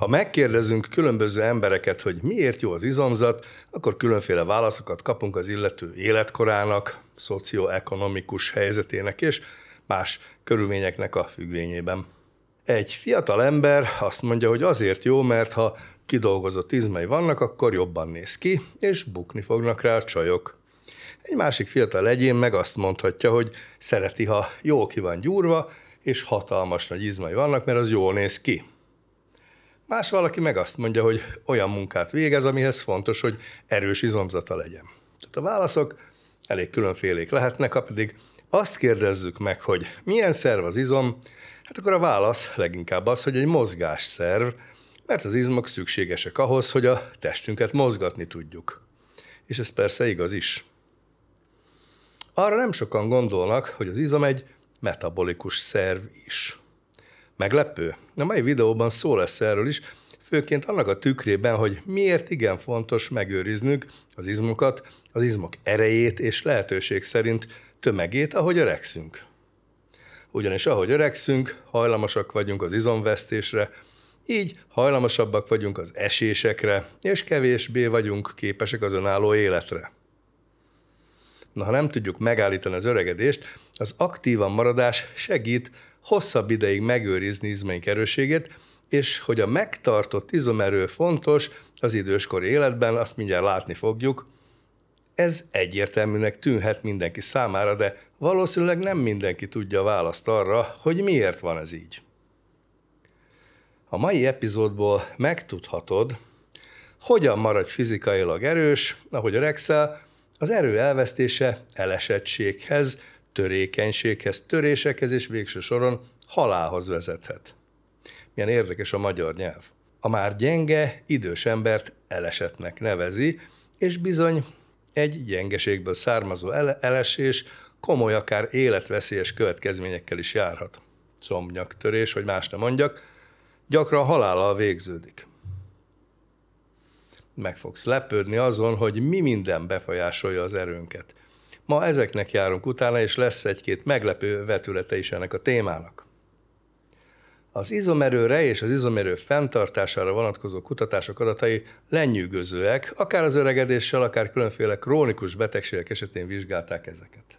Ha megkérdezünk különböző embereket, hogy miért jó az izomzat, akkor különféle válaszokat kapunk az illető életkorának, szocioekonomikus helyzetének és más körülményeknek a függvényében. Egy fiatal ember azt mondja, hogy azért jó, mert ha kidolgozott izmai vannak, akkor jobban néz ki, és bukni fognak rá a csajok. Egy másik fiatal egyén meg azt mondhatja, hogy szereti, ha jól ki van gyúrva, és hatalmas nagy izmai vannak, mert az jól néz ki. Más valaki meg azt mondja, hogy olyan munkát végez, amihez fontos, hogy erős izomzata legyen. Tehát a válaszok elég különfélék lehetnek, ha pedig azt kérdezzük meg, hogy milyen szerv az izom, hát akkor a válasz leginkább az, hogy egy mozgásszerv, mert az izmok szükségesek ahhoz, hogy a testünket mozgatni tudjuk. És ez persze igaz is. Arra nem sokan gondolnak, hogy az izom egy metabolikus szerv is. Meglepő? A mai videóban szó lesz erről is, főként annak a tükrében, hogy miért igen fontos megőriznünk az izmokat, az izmok erejét és lehetőség szerint tömegét, ahogy öregszünk. Ugyanis ahogy öregszünk, hajlamosak vagyunk az izomvesztésre, így hajlamosabbak vagyunk az esésekre, és kevésbé vagyunk képesek az önálló életre. Na, ha nem tudjuk megállítani az öregedést, az aktívan maradás segít hosszabb ideig megőrizni izmaink erőségét, és hogy a megtartott izomerő fontos az időskori életben, azt mindjárt látni fogjuk, ez egyértelműnek tűnhet mindenki számára, de valószínűleg nem mindenki tudja a választ arra, hogy miért van ez így. A mai epizódból megtudhatod, hogyan maradj fizikailag erős, ahogy Rexel, az erő elvesztése elesettséghez, törékenységhez, törésekhez és végső soron halálhoz vezethet. Milyen érdekes a magyar nyelv. A már gyenge, idős embert elesetnek nevezi, és bizony egy gyengeségből származó ele- elesés komoly, akár életveszélyes következményekkel is járhat. Combnyaktörés, hogy más nem mondjak, gyakran halállal végződik. Meg fogsz lepődni azon, hogy mi minden befolyásolja az erőnket – Ma ezeknek járunk utána, és lesz egy-két meglepő vetülete is ennek a témának. Az izomerőre és az izomerő fenntartására vonatkozó kutatások adatai lenyűgözőek, akár az öregedéssel, akár különféle krónikus betegségek esetén vizsgálták ezeket.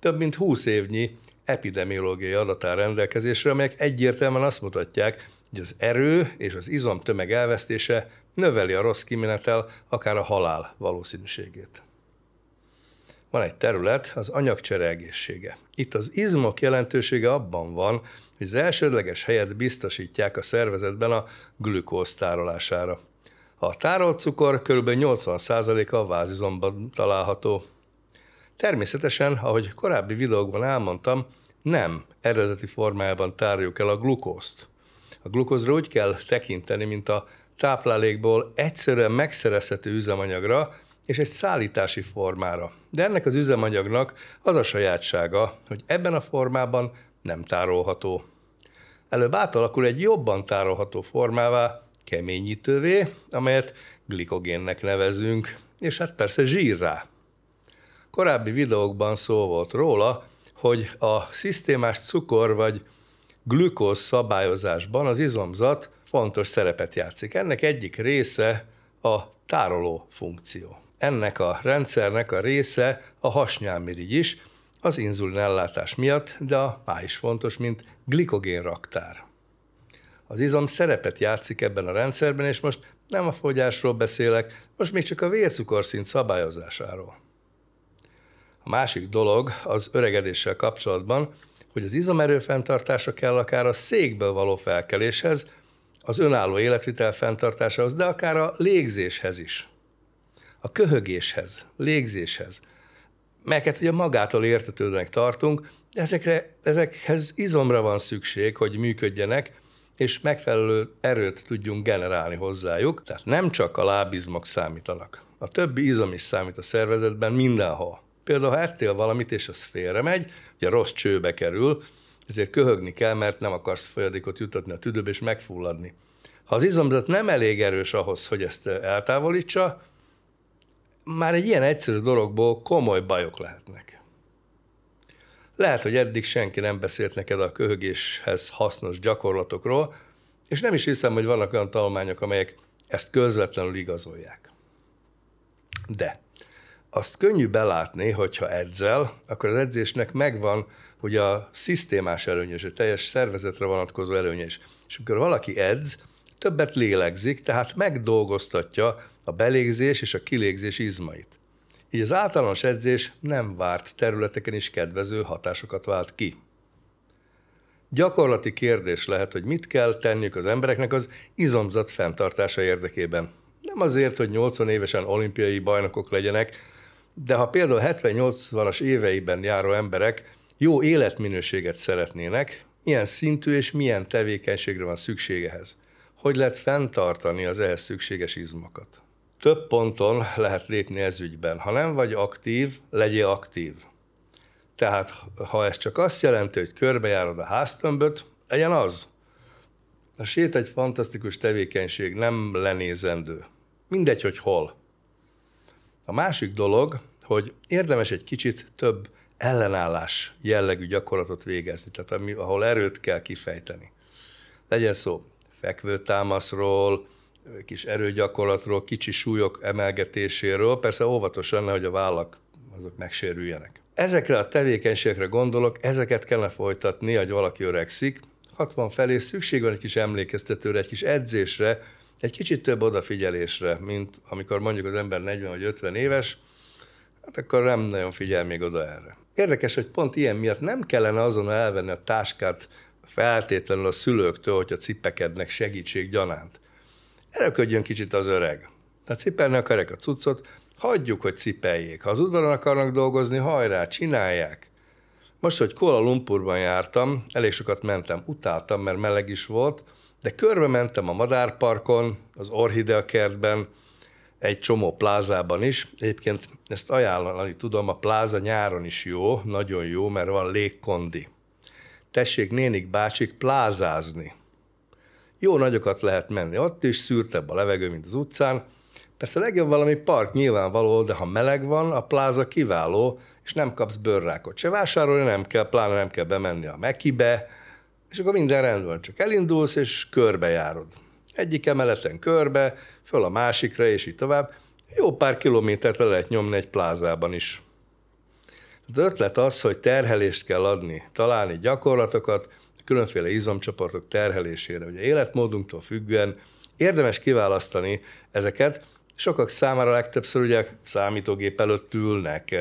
Több mint 20 évnyi epidemiológiai adat rendelkezésre, amelyek egyértelműen azt mutatják, hogy az erő és az izom tömeg elvesztése növeli a rossz kimenetel, akár a halál valószínűségét van egy terület, az anyagcsere egészsége. Itt az izmok jelentősége abban van, hogy az elsődleges helyet biztosítják a szervezetben a glükóz tárolására. A tárolt cukor kb. 80%-a a vázizomban található. Természetesen, ahogy korábbi videókban elmondtam, nem eredeti formájában tárjuk el a glukózt. A glukózra úgy kell tekinteni, mint a táplálékból egyszerűen megszerezhető üzemanyagra, és egy szállítási formára. De ennek az üzemanyagnak az a sajátsága, hogy ebben a formában nem tárolható. Előbb átalakul egy jobban tárolható formává, keményítővé, amelyet glikogénnek nevezünk, és hát persze zsírrá. Korábbi videókban szó volt róla, hogy a szisztémás cukor vagy glükóz szabályozásban az izomzat fontos szerepet játszik. Ennek egyik része a tároló funkció ennek a rendszernek a része a hasnyálmirigy is, az inzulinellátás miatt, de a má is fontos, mint glikogénraktár. Az izom szerepet játszik ebben a rendszerben, és most nem a fogyásról beszélek, most még csak a vércukorszint szabályozásáról. A másik dolog az öregedéssel kapcsolatban, hogy az izomerő fenntartása kell akár a székből való felkeléshez, az önálló életvitel fenntartásához, de akár a légzéshez is a köhögéshez, légzéshez, melyeket ugye magától értetődőnek tartunk, ezekre, ezekhez izomra van szükség, hogy működjenek, és megfelelő erőt tudjunk generálni hozzájuk. Tehát nem csak a lábizmok számítanak. A többi izom is számít a szervezetben mindenhol. Például, ha ettél valamit, és az félre megy, ugye rossz csőbe kerül, ezért köhögni kell, mert nem akarsz folyadékot jutatni a tüdőbe, és megfulladni. Ha az izomzat nem elég erős ahhoz, hogy ezt eltávolítsa, már egy ilyen egyszerű dologból komoly bajok lehetnek. Lehet, hogy eddig senki nem beszélt neked a köhögéshez hasznos gyakorlatokról, és nem is hiszem, hogy vannak olyan tanulmányok, amelyek ezt közvetlenül igazolják. De azt könnyű belátni, hogyha edzel, akkor az edzésnek megvan, hogy a szisztémás és a teljes szervezetre vonatkozó is. És amikor valaki edz, többet lélegzik, tehát megdolgoztatja a belégzés és a kilégzés izmait. Így az általános edzés nem várt területeken is kedvező hatásokat vált ki. Gyakorlati kérdés lehet, hogy mit kell tenniük az embereknek az izomzat fenntartása érdekében. Nem azért, hogy 80 évesen olimpiai bajnokok legyenek, de ha például 70-80-as éveiben járó emberek jó életminőséget szeretnének, milyen szintű és milyen tevékenységre van szükségehez hogy lehet fenntartani az ehhez szükséges izmokat. Több ponton lehet lépni ez ügyben. Ha nem vagy aktív, legyél aktív. Tehát ha ez csak azt jelenti, hogy körbejárod a háztömböt, legyen az. A sét egy fantasztikus tevékenység, nem lenézendő. Mindegy, hogy hol. A másik dolog, hogy érdemes egy kicsit több ellenállás jellegű gyakorlatot végezni, tehát ami, ahol erőt kell kifejteni. Legyen szó fekvőtámaszról, kis erőgyakorlatról, kicsi súlyok emelgetéséről, persze óvatosan, nehogy a vállak azok megsérüljenek. Ezekre a tevékenységekre gondolok, ezeket kellene folytatni, hogy valaki öregszik. 60 felé szükség van egy kis emlékeztetőre, egy kis edzésre, egy kicsit több odafigyelésre, mint amikor mondjuk az ember 40 vagy 50 éves, hát akkor nem nagyon figyel még oda erre. Érdekes, hogy pont ilyen miatt nem kellene azon elvenni a táskát, feltétlenül a szülőktől, hogyha cipekednek segítség gyanánt. Erőködjön kicsit az öreg. Tehát cipelni akarják a cuccot, hagyjuk, hogy cipeljék. Ha az udvaron akarnak dolgozni, hajrá, csinálják. Most, hogy kola Lumpurban jártam, elég sokat mentem, utáltam, mert meleg is volt, de körbe mentem a Madárparkon, az Orhidea kertben, egy csomó plázában is. Egyébként ezt ajánlani tudom, a pláza nyáron is jó, nagyon jó, mert van légkondi tessék nénik bácsik plázázni. Jó nagyokat lehet menni ott is, szűrtebb a levegő, mint az utcán. Persze legjobb valami park nyilvánvaló, de ha meleg van, a pláza kiváló, és nem kapsz bőrrákot. Se vásárolni nem kell, pláne nem kell bemenni a Mekibe, és akkor minden rendben, csak elindulsz, és körbejárod. Egyik emeleten körbe, föl a másikra, és így tovább. Jó pár kilométert le lehet nyomni egy plázában is. Az ötlet az, hogy terhelést kell adni, találni gyakorlatokat, különféle izomcsoportok terhelésére. Ugye életmódunktól függően érdemes kiválasztani ezeket, Sokak számára legtöbbször ugye számítógép előtt ülnek.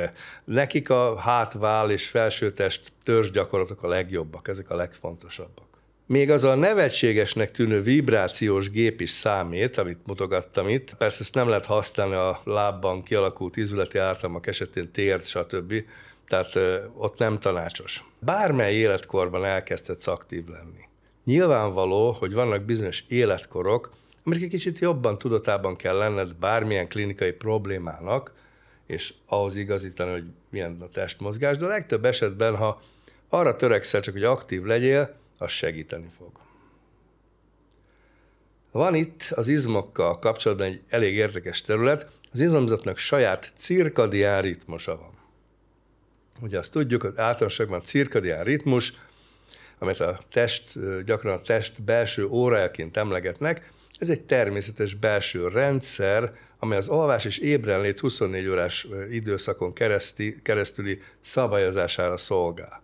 Nekik a hátvál és felsőtest törzsgyakorlatok a legjobbak, ezek a legfontosabbak. Még az a nevetségesnek tűnő vibrációs gép is számít, amit mutogattam itt. Persze ezt nem lehet használni a lábban kialakult izületi ártalmak esetén tért, stb tehát ott nem tanácsos. Bármely életkorban elkezdhetsz aktív lenni. Nyilvánvaló, hogy vannak bizonyos életkorok, amelyek egy kicsit jobban tudatában kell lenned bármilyen klinikai problémának, és ahhoz igazítani, hogy milyen a testmozgás, de a legtöbb esetben, ha arra törekszel csak, hogy aktív legyél, az segíteni fog. Van itt az izmokkal kapcsolatban egy elég érdekes terület, az izomzatnak saját cirkadián ritmusa van. Ugye azt tudjuk, hogy általánosságban cirkadián ritmus, amit a test, gyakran a test belső órájaként emlegetnek, ez egy természetes belső rendszer, amely az alvás és ébrenlét 24 órás időszakon kereszti, keresztüli szabályozására szolgál.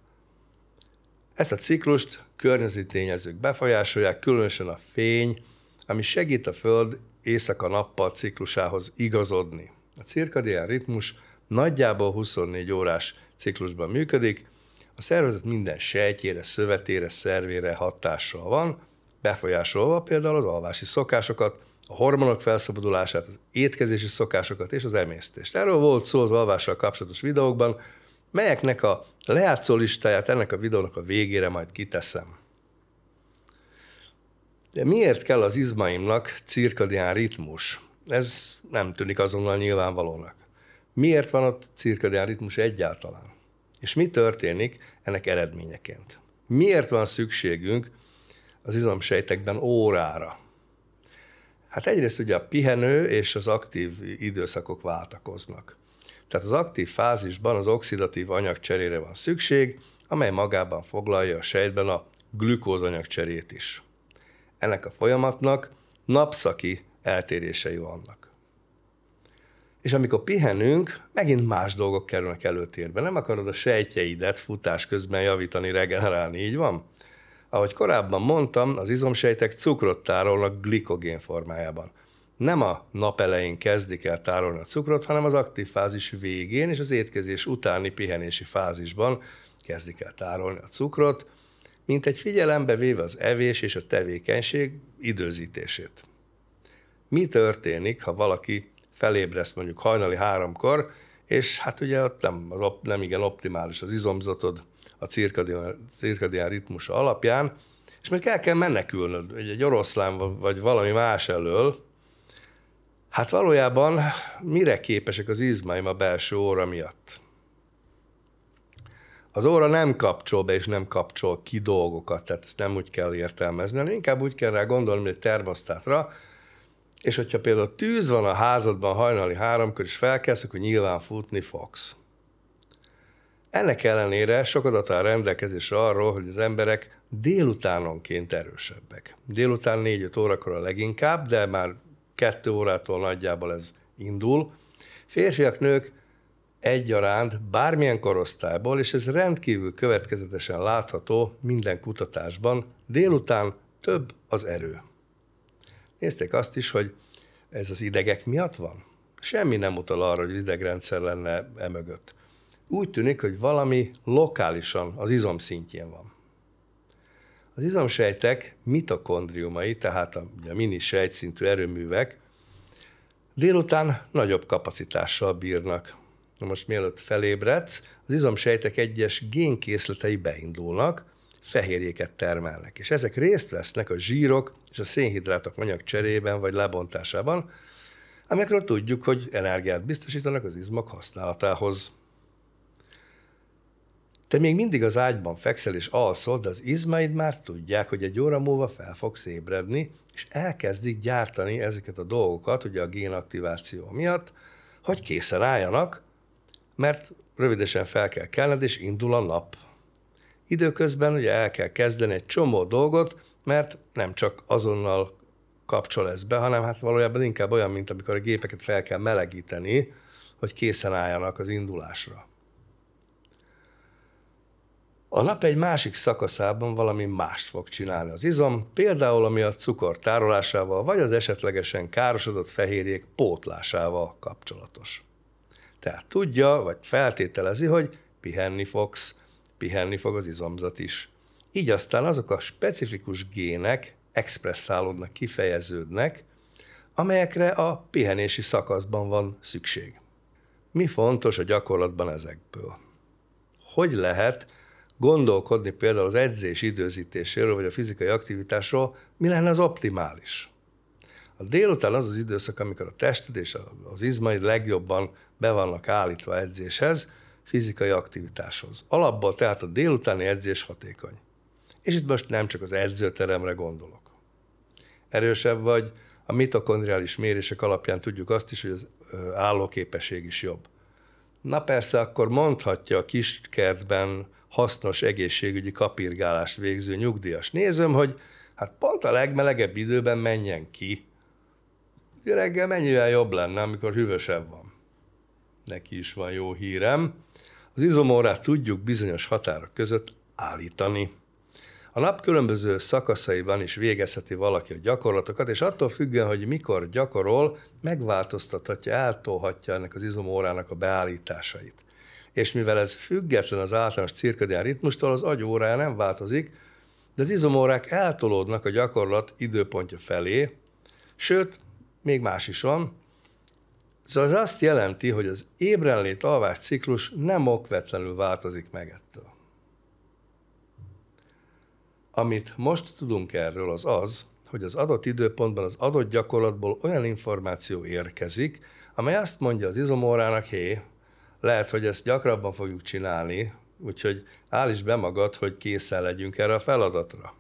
Ezt a ciklust környezeti tényezők befolyásolják, különösen a fény, ami segít a Föld éjszaka-nappal ciklusához igazodni. A cirkadián ritmus nagyjából 24 órás ciklusban működik. A szervezet minden sejtjére, szövetére, szervére hatással van, befolyásolva például az alvási szokásokat, a hormonok felszabadulását, az étkezési szokásokat és az emésztést. Erről volt szó az alvással kapcsolatos videókban, melyeknek a lejátszó listáját ennek a videónak a végére majd kiteszem. De miért kell az izmaimnak cirkadián ritmus? Ez nem tűnik azonnal nyilvánvalónak. Miért van ott cirkadián ritmus egyáltalán? És mi történik ennek eredményeként? Miért van szükségünk az izomsejtekben órára? Hát egyrészt ugye a pihenő és az aktív időszakok váltakoznak. Tehát az aktív fázisban az oxidatív anyagcserére van szükség, amely magában foglalja a sejtben a glükózanyagcserét is. Ennek a folyamatnak napszaki eltérései vannak és amikor pihenünk, megint más dolgok kerülnek előtérbe. Nem akarod a sejtjeidet futás közben javítani, regenerálni, így van? Ahogy korábban mondtam, az izomsejtek cukrot tárolnak glikogén formájában. Nem a nap elején kezdik el tárolni a cukrot, hanem az aktív fázis végén és az étkezés utáni pihenési fázisban kezdik el tárolni a cukrot, mint egy figyelembe véve az evés és a tevékenység időzítését. Mi történik, ha valaki felébresz mondjuk hajnali háromkor, és hát ugye ott nem, az nem igen optimális az izomzatod a cirkadián, cirkadián ritmusa alapján, és még el kell menekülnöd egy, egy oroszlán vagy valami más elől, hát valójában mire képesek az izmaim a belső óra miatt? Az óra nem kapcsol be és nem kapcsol ki dolgokat, tehát ezt nem úgy kell értelmezni, inkább úgy kell rá gondolni, hogy egy termosztátra, és hogyha például tűz van a házadban hajnali háromkor, és felkelsz, akkor nyilván futni fogsz. Ennek ellenére sok adat áll rendelkezésre arról, hogy az emberek délutánonként erősebbek. Délután 4-5 órakor a leginkább, de már 2 órától nagyjából ez indul. Férfiak, nők egyaránt bármilyen korosztályból, és ez rendkívül következetesen látható minden kutatásban, délután több az erő. Nézték azt is, hogy ez az idegek miatt van. Semmi nem utal arra, hogy idegrendszer lenne emögött. Úgy tűnik, hogy valami lokálisan az izom szintjén van. Az izomsejtek mitokondriumai, tehát a, ugye, a mini sejtszintű erőművek délután nagyobb kapacitással bírnak. Na most mielőtt felébredsz, az izomsejtek egyes génkészletei beindulnak, fehérjéket termelnek. És ezek részt vesznek a zsírok és a szénhidrátok anyag cserében vagy lebontásában, amikről tudjuk, hogy energiát biztosítanak az izmok használatához. Te még mindig az ágyban fekszel és alszol, de az izmaid már tudják, hogy egy óra múlva fel fogsz ébredni, és elkezdik gyártani ezeket a dolgokat, ugye a génaktiváció miatt, hogy készen álljanak, mert rövidesen fel kell kelned, és indul a nap. Időközben ugye el kell kezdeni egy csomó dolgot, mert nem csak azonnal kapcsol ez be, hanem hát valójában inkább olyan, mint amikor a gépeket fel kell melegíteni, hogy készen álljanak az indulásra. A nap egy másik szakaszában valami mást fog csinálni az izom, például ami a cukor tárolásával vagy az esetlegesen károsodott fehérjék pótlásával kapcsolatos. Tehát tudja, vagy feltételezi, hogy pihenni fogsz, pihenni fog az izomzat is. Így aztán azok a specifikus gének expresszálódnak, kifejeződnek, amelyekre a pihenési szakaszban van szükség. Mi fontos a gyakorlatban ezekből? Hogy lehet gondolkodni például az edzés időzítéséről, vagy a fizikai aktivitásról, mi lenne az optimális? A délután az az időszak, amikor a tested és az izmaid legjobban be vannak állítva edzéshez, fizikai aktivitáshoz. Alapból tehát a délutáni edzés hatékony. És itt most nem csak az edzőteremre gondolok. Erősebb vagy, a mitokondriális mérések alapján tudjuk azt is, hogy az állóképesség is jobb. Na persze, akkor mondhatja a kis kertben hasznos egészségügyi kapirgálást végző nyugdíjas nézőm, hogy hát pont a legmelegebb időben menjen ki. Reggel mennyivel jobb lenne, amikor hűvösebb van neki is van jó hírem, az izomórát tudjuk bizonyos határok között állítani. A nap különböző szakaszaiban is végezheti valaki a gyakorlatokat, és attól függően, hogy mikor gyakorol, megváltoztathatja, eltolhatja ennek az izomórának a beállításait. És mivel ez független az általános cirkadián ritmustól, az agyórája nem változik, de az izomórák eltolódnak a gyakorlat időpontja felé, sőt, még más is van, Szóval ez azt jelenti, hogy az ébrenlét alvás ciklus nem okvetlenül változik meg ettől. Amit most tudunk erről, az az, hogy az adott időpontban az adott gyakorlatból olyan információ érkezik, amely azt mondja az izomórának, hé, lehet, hogy ezt gyakrabban fogjuk csinálni, úgyhogy állíts be magad, hogy készen legyünk erre a feladatra.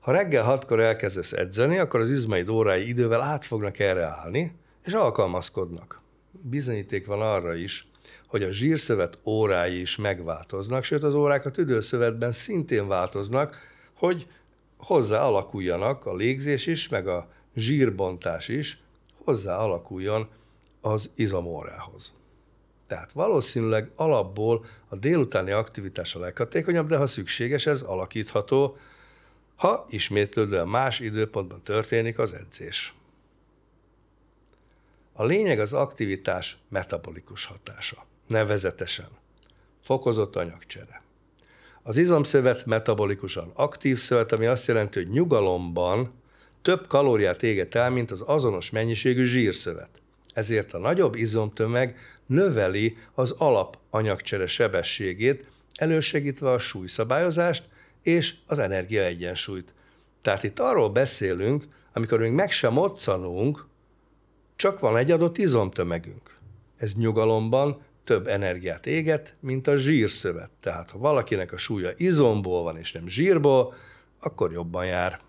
Ha reggel hatkor elkezdesz edzeni, akkor az izmaid órái idővel át fognak erre állni, és alkalmazkodnak. Bizonyíték van arra is, hogy a zsírszövet órái is megváltoznak, sőt az órák a tüdőszövetben szintén változnak, hogy hozzá alakuljanak a légzés is, meg a zsírbontás is, hozzá alakuljon az izomórához. Tehát valószínűleg alapból a délutáni aktivitás a leghatékonyabb, de ha szükséges, ez alakítható, ha ismétlődően más időpontban történik az edzés. A lényeg az aktivitás metabolikus hatása, nevezetesen fokozott anyagcsere. Az izomszövet metabolikusan aktív szövet, ami azt jelenti, hogy nyugalomban több kalóriát éget el, mint az azonos mennyiségű zsírszövet. Ezért a nagyobb izomtömeg növeli az alap anyagcsere sebességét, elősegítve a súlyszabályozást és az energiaegyensúlyt. Tehát itt arról beszélünk, amikor még meg sem moccanunk, csak van egy adott izomtömegünk. Ez nyugalomban több energiát éget, mint a zsírszövet. Tehát ha valakinek a súlya izomból van és nem zsírból, akkor jobban jár.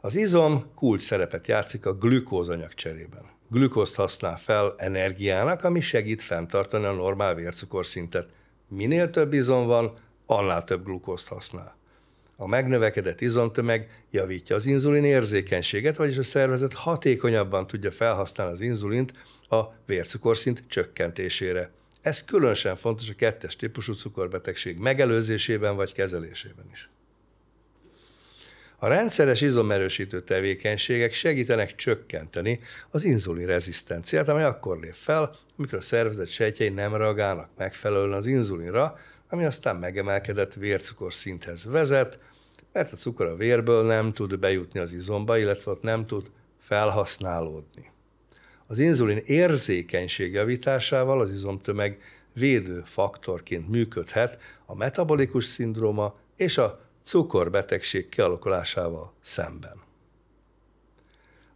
Az izom kulcs szerepet játszik a glükózanyag cserében. Glükózt használ fel energiának, ami segít fenntartani a normál vércukorszintet. Minél több izom van, annál több glukózt használ. A megnövekedett izomtömeg javítja az inzulin érzékenységet, vagyis a szervezet hatékonyabban tudja felhasználni az inzulint a vércukorszint csökkentésére. Ez különösen fontos a kettes típusú cukorbetegség megelőzésében vagy kezelésében is. A rendszeres izomerősítő tevékenységek segítenek csökkenteni az inzulin rezisztenciát, amely akkor lép fel, amikor a szervezet sejtjei nem reagálnak megfelelően az inzulinra, ami aztán megemelkedett vércukorszinthez vezet, mert a cukor a vérből nem tud bejutni az izomba, illetve ott nem tud felhasználódni. Az inzulin érzékenység javításával az izomtömeg védő faktorként működhet a metabolikus szindróma és a cukorbetegség kialakulásával szemben.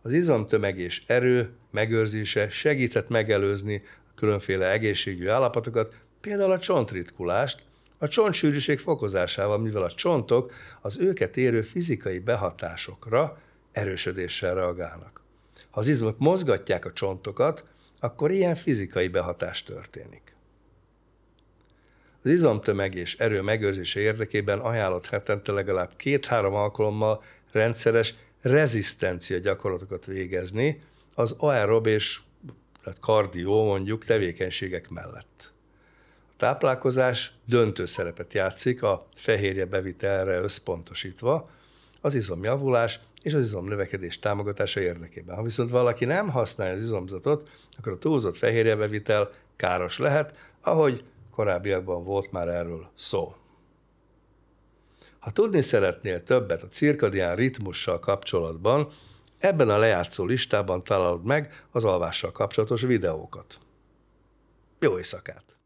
Az izomtömeg és erő megőrzése segített megelőzni a különféle egészségügyi állapotokat, például a csontritkulást, a csontsűrűség fokozásával, mivel a csontok az őket érő fizikai behatásokra erősödéssel reagálnak. Ha az izmok mozgatják a csontokat, akkor ilyen fizikai behatás történik. Az izomtömeg és erő megőrzése érdekében ajánlott hetente legalább két-három alkalommal rendszeres rezisztencia gyakorlatokat végezni az aerob és hát kardió mondjuk tevékenységek mellett. A táplálkozás döntő szerepet játszik a fehérje bevitelre összpontosítva, az izomjavulás és az növekedés támogatása érdekében. Ha viszont valaki nem használja az izomzatot, akkor a túlzott fehérjebevitel káros lehet, ahogy korábbiakban volt már erről szó. Ha tudni szeretnél többet a cirkadián ritmussal kapcsolatban, ebben a lejátszó listában találod meg az alvással kapcsolatos videókat. Jó éjszakát!